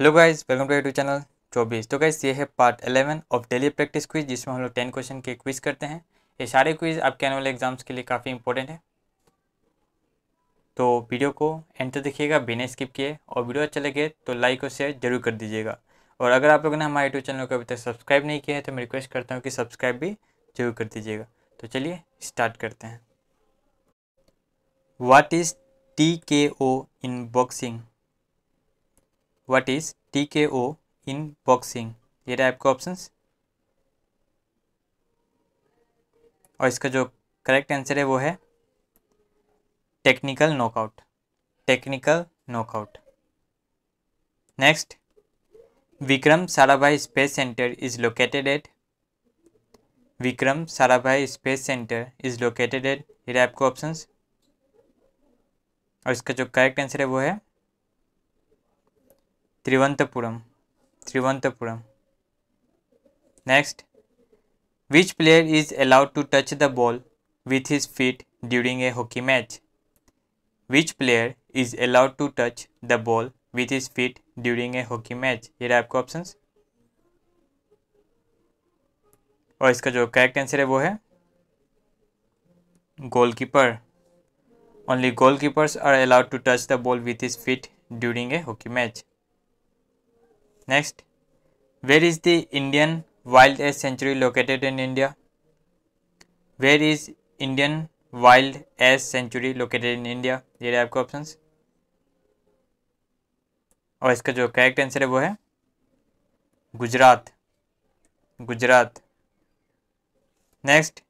hello guys welcome to YouTube channel Chaubis तो guys ये है part eleven of daily practice quiz जिसमें हम लोग टेन क्वेश्चन के क्विज करते हैं ये सारे क्विज आपके एनुअल एग्जाम्स के लिए काफ़ी इंपॉर्टेंट है तो वीडियो को एंड तक देखिएगा बिना स्किप किए और वीडियो अच्छा लगे तो लाइक और शेयर जरूर कर दीजिएगा और अगर आप लोगों ने हमारे यूट्यूब चैनल को अभी तक सब्सक्राइब नहीं किया है तो मैं रिक्वेस्ट करता हूँ कि सब्सक्राइब भी जरूर कर दीजिएगा तो चलिए स्टार्ट करते हैं वाट is T K O in boxing what is T K O in boxing ये रहा आपका ऑप्शन और इसका जो करेक्ट आंसर है वो है technical knockout technical knockout next Vikram Sarabhai space centre is located at Vikram Sarabhai space centre is located at ये रहा आपको ऑप्शंस और इसका जो करेक्ट आंसर है वो है Thiruvananthapuram Thiruvananthapuram next which player is allowed to touch the ball with his feet during a hockey match which player is allowed to touch the ball with his feet during a hockey match ये रहा आपके option और इसका जो correct answer है वो है goalkeeper only goalkeepers are allowed to touch the ball with his feet during a hockey match next where is the Indian wild ash sanctuary located in India where is Indian wild ash sanctuary located in India ये रहे आपके option और इसका जो correct answer है वो है Gujarat Gujarat next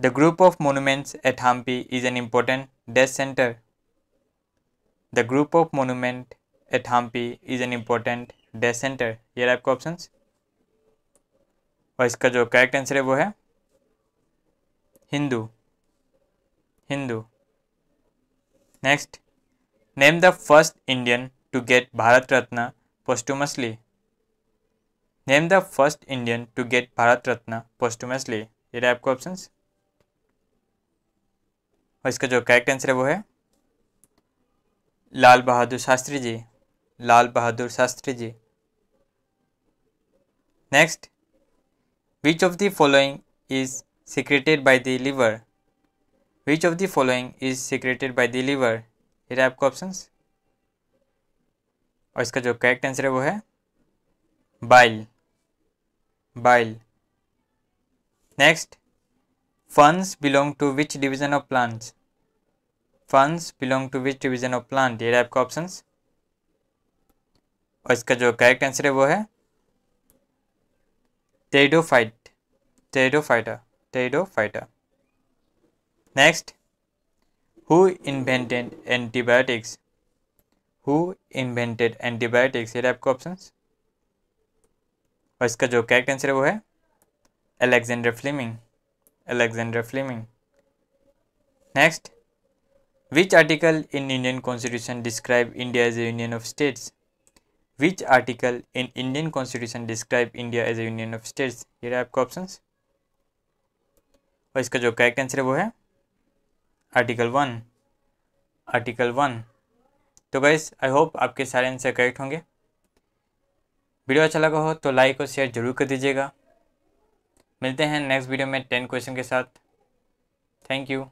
the group of monuments at Hampi is an important dash centre the group of monument at Hampi is an important dash centre ये रहा आपका ऑप्शन और इसका जो करेक्ट आंसर है वो है Hindu Hindu next name the first Indian to get Bharat Ratna posthumously name the first Indian to get Bharat Ratna posthumously ये रहा आपका ऑप्शन और इसका जो करेक्ट आंसर है वो है Lal Bahadur Shastri ji Lal Bahadur Shastri ji next which of the following is secreted by the liver which of the following is secreted by the liver ये रहे आपको ऑप्शंस और इसका जो करेक्ट आंसर है वो है bile bile next fungi belong to which division of plants fungi belong to which division of plant ये आपका ऑप्शंस और इसका जो करेक्ट आंसर है वो है pteridophyta next who invented antibiotics who invented antibiotics ये आपको ऑप्शन और इसका जो करेक्ट आंसर है वो है Alexander Fleming Alexander Fleming next which article in Indian constitution describe India as a union of states which article in Indian constitution describe India as a union of states ये रहा आपका option और इसका जो correct answer है वो है article one article one तो गाइस आई होप आपके सारे आंसर करेक्ट होंगे वीडियो अच्छा लगा हो तो लाइक और शेयर जरूर कर दीजिएगा मिलते हैं नेक्स्ट वीडियो में टेन क्वेश्चन के साथ थैंक यू